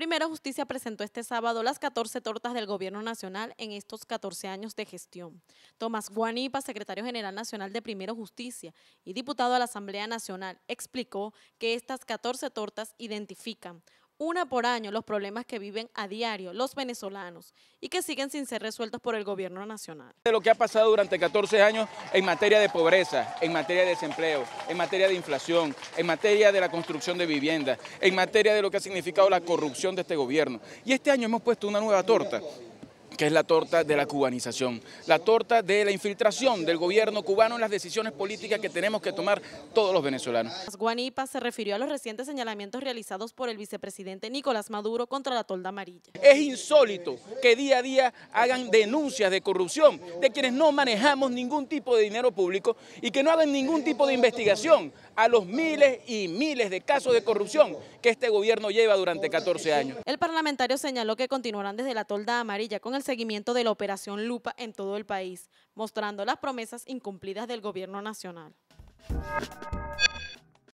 Primera Justicia presentó este sábado las 14 tortas del Gobierno Nacional en estos 14 años de gestión. Tomás Guanipa, secretario general nacional de Primera Justicia y diputado a la Asamblea Nacional, explicó que estas 14 tortas identifican una por año los problemas que viven a diario los venezolanos y que siguen sin ser resueltos por el gobierno nacional. De lo que ha pasado durante 14 años en materia de pobreza, en materia de desempleo, en materia de inflación, en materia de la construcción de viviendas, en materia de lo que ha significado la corrupción de este gobierno. Y este año hemos puesto una nueva torta que es la torta de la cubanización, la torta de la infiltración del gobierno cubano en las decisiones políticas que tenemos que tomar todos los venezolanos. Guanipa se refirió a los recientes señalamientos realizados por el vicepresidente Nicolás Maduro contra la tolda amarilla. Es insólito que día a día hagan denuncias de corrupción de quienes no manejamos ningún tipo de dinero público y que no hagan ningún tipo de investigación a los miles y miles de casos de corrupción que este gobierno lleva durante 14 años. El parlamentario señaló que continuarán desde la tolda amarilla con el seguimiento de la operación Lupa en todo el país, mostrando las promesas incumplidas del gobierno nacional.